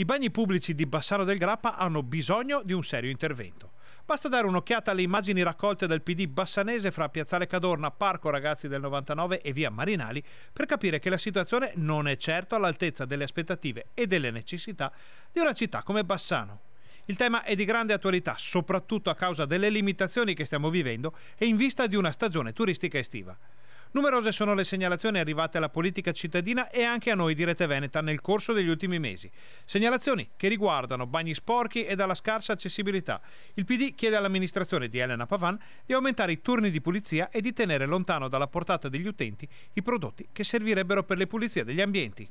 I bagni pubblici di Bassano del Grappa hanno bisogno di un serio intervento. Basta dare un'occhiata alle immagini raccolte dal PD bassanese fra Piazzale Cadorna, Parco Ragazzi del 99 e via Marinali per capire che la situazione non è certo all'altezza delle aspettative e delle necessità di una città come Bassano. Il tema è di grande attualità, soprattutto a causa delle limitazioni che stiamo vivendo e in vista di una stagione turistica estiva. Numerose sono le segnalazioni arrivate alla politica cittadina e anche a noi di Rete Veneta nel corso degli ultimi mesi. Segnalazioni che riguardano bagni sporchi e dalla scarsa accessibilità. Il PD chiede all'amministrazione di Elena Pavan di aumentare i turni di pulizia e di tenere lontano dalla portata degli utenti i prodotti che servirebbero per le pulizie degli ambienti.